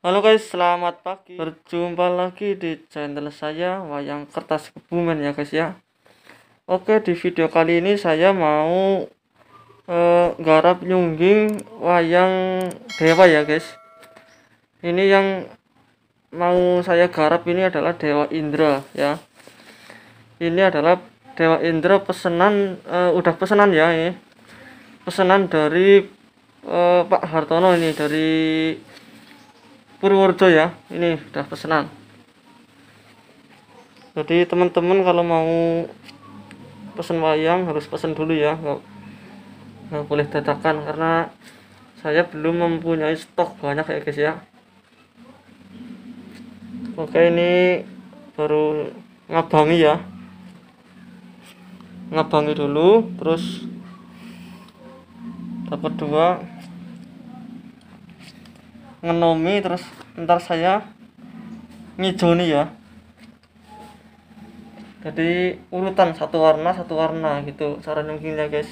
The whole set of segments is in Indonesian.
Halo guys, selamat pagi. Berjumpa lagi di channel saya Wayang Kertas Kebumen ya guys ya. Oke, di video kali ini saya mau eh, garap nyungging wayang dewa ya guys. Ini yang mau saya garap ini adalah Dewa Indra ya. Ini adalah Dewa Indra pesenan eh, udah pesenan ya ini. Pesenan dari eh, Pak Hartono ini dari Purworejo ya ini udah pesenan. jadi teman-teman kalau mau pesen wayang harus pesen dulu ya nggak, nggak boleh dadakan karena saya belum mempunyai stok banyak ya guys ya oke ini baru ngabangi ya ngabangi dulu terus dapat dua ngenomi terus ntar saya ngijoni ya jadi urutan satu warna satu warna gitu cara nyungkingnya guys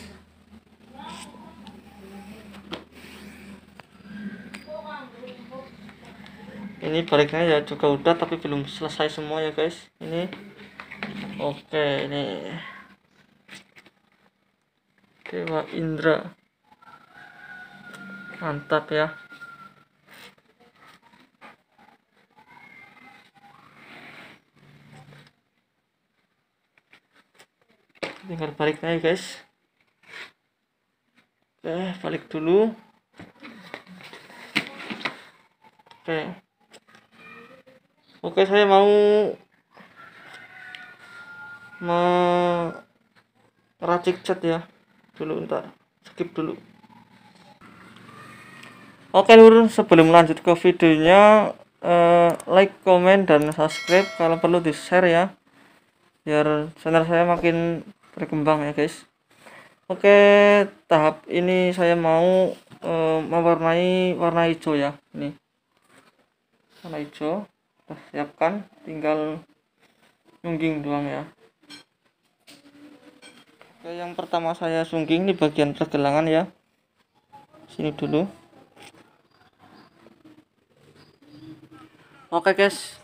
ini baliknya ya juga udah tapi belum selesai semua ya guys ini oke ini Dewa Indra mantap ya tinggal balik aja guys oke balik dulu oke oke saya mau meracik cat ya dulu entar skip dulu oke lur sebelum lanjut ke videonya eh, like comment dan subscribe kalau perlu di share ya biar channel saya makin berkembang ya guys oke tahap ini saya mau e, mewarnai warna hijau ya ini warna hijau kita siapkan tinggal sungging doang ya oke yang pertama saya sungging di bagian pergelangan ya sini dulu oke guys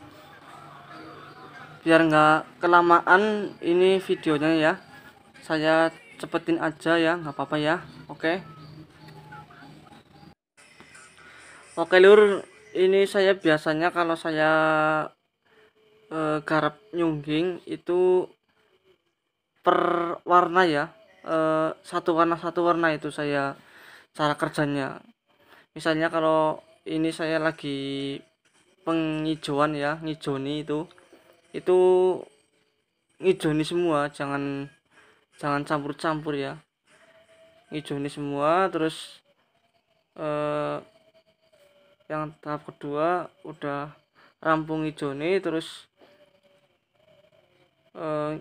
biar nggak kelamaan ini videonya ya saya cepetin aja ya nggak apa-apa ya oke oke lur ini saya biasanya kalau saya e, garap nyungging itu per warna ya e, satu warna satu warna itu saya cara kerjanya misalnya kalau ini saya lagi penghijauan ya ngijoni itu itu ngijoni semua jangan jangan campur-campur ya hijau ini semua terus eh, yang tahap kedua udah rampung hijau ini terus eh,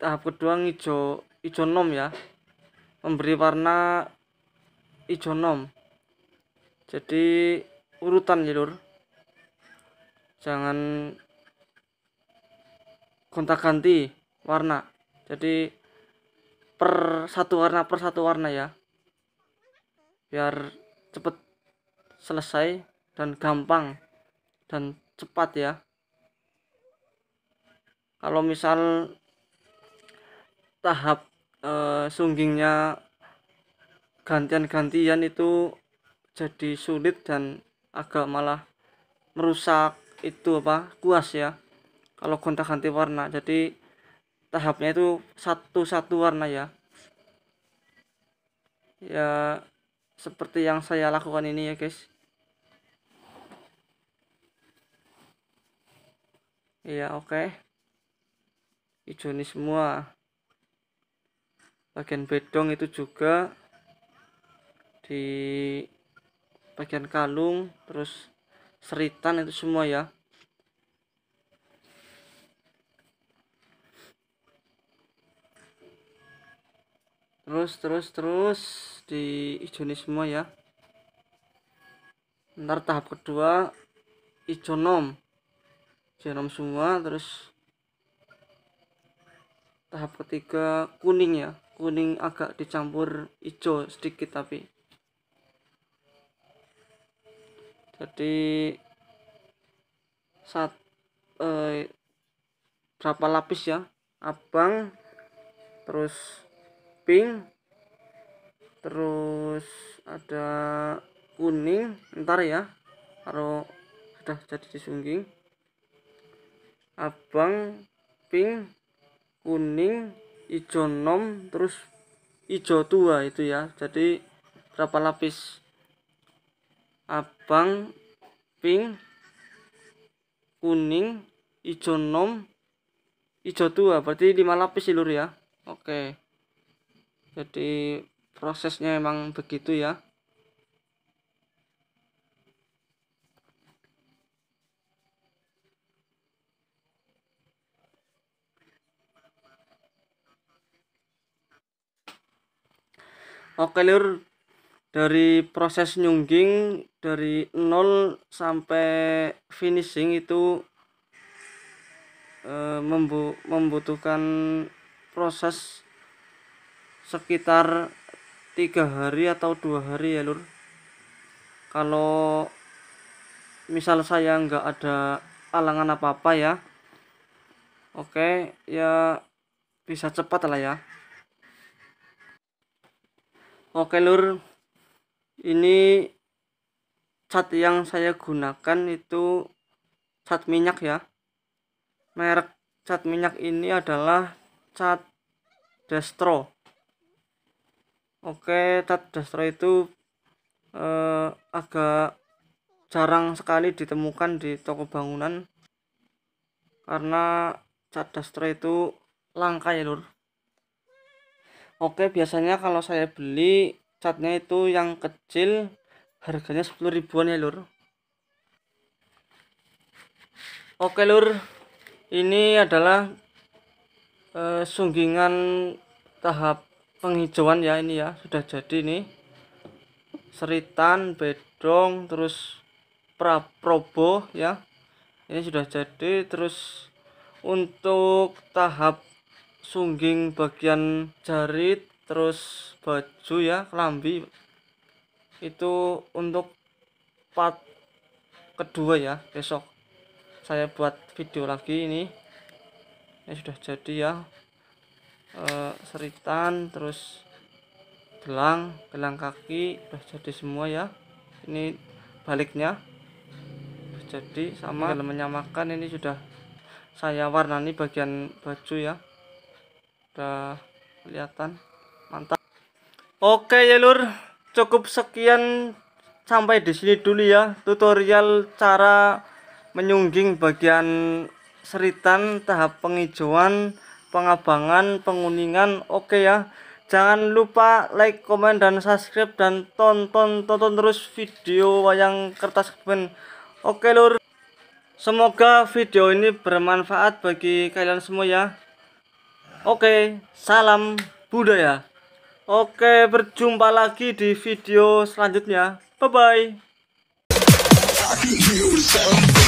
tahap kedua hijau hijau nom ya memberi warna hijau nom jadi urutan ya lur jangan kontak ganti warna jadi per satu warna per satu warna ya biar cepet selesai dan gampang dan cepat ya kalau misal tahap e, sunggingnya gantian-gantian itu jadi sulit dan agak malah merusak itu apa kuas ya kalau gonta-ganti warna jadi tahapnya itu satu-satu warna ya ya seperti yang saya lakukan ini ya guys iya oke okay. hijau ini semua bagian bedong itu juga di bagian kalung terus seritan itu semua ya terus terus terus di hijau semua ya ntar tahap kedua nom jenom semua terus tahap ketiga kuning ya kuning agak dicampur hijau sedikit tapi jadi saat eh, berapa lapis ya abang terus pink terus ada kuning ntar ya kalau sudah jadi disungging abang pink kuning hijau nom terus hijau tua itu ya jadi berapa lapis abang pink kuning hijau nom hijau tua berarti lima lapis silur ya oke jadi prosesnya emang begitu ya Oke lur dari proses nyungging dari nol sampai finishing itu e, membu membutuhkan proses sekitar tiga hari atau dua hari ya lur kalau misal saya nggak ada alangan apa-apa ya oke ya bisa cepat lah ya oke lur ini cat yang saya gunakan itu cat minyak ya merek cat minyak ini adalah cat destro Oke, tat Dastra itu eh, agak jarang sekali ditemukan di toko bangunan karena cat Dastra itu langka ya lur. Oke, biasanya kalau saya beli catnya itu yang kecil harganya sepuluh ribuan ya lur. Oke lur, ini adalah eh, sunggingan tahap penghijauan ya ini ya sudah jadi nih seritan bedong terus pra probo ya ini sudah jadi terus untuk tahap sungging bagian jari terus baju ya kelambi itu untuk part kedua ya besok saya buat video lagi ini ini sudah jadi ya e, seritan terus gelang gelang kaki udah jadi semua ya ini baliknya udah jadi sama dalam menyamakan ini sudah saya warnani bagian baju ya udah kelihatan mantap oke ya lur cukup sekian sampai di sini dulu ya tutorial cara menyungging bagian seritan tahap penghijauan Pengabangan, Penguningan. Oke ya. Jangan lupa like, komen, dan subscribe dan tonton tonton terus video wayang kertas kebun. Oke lur. Semoga video ini bermanfaat bagi kalian semua ya. Oke, salam budaya. Oke, berjumpa lagi di video selanjutnya. Bye bye.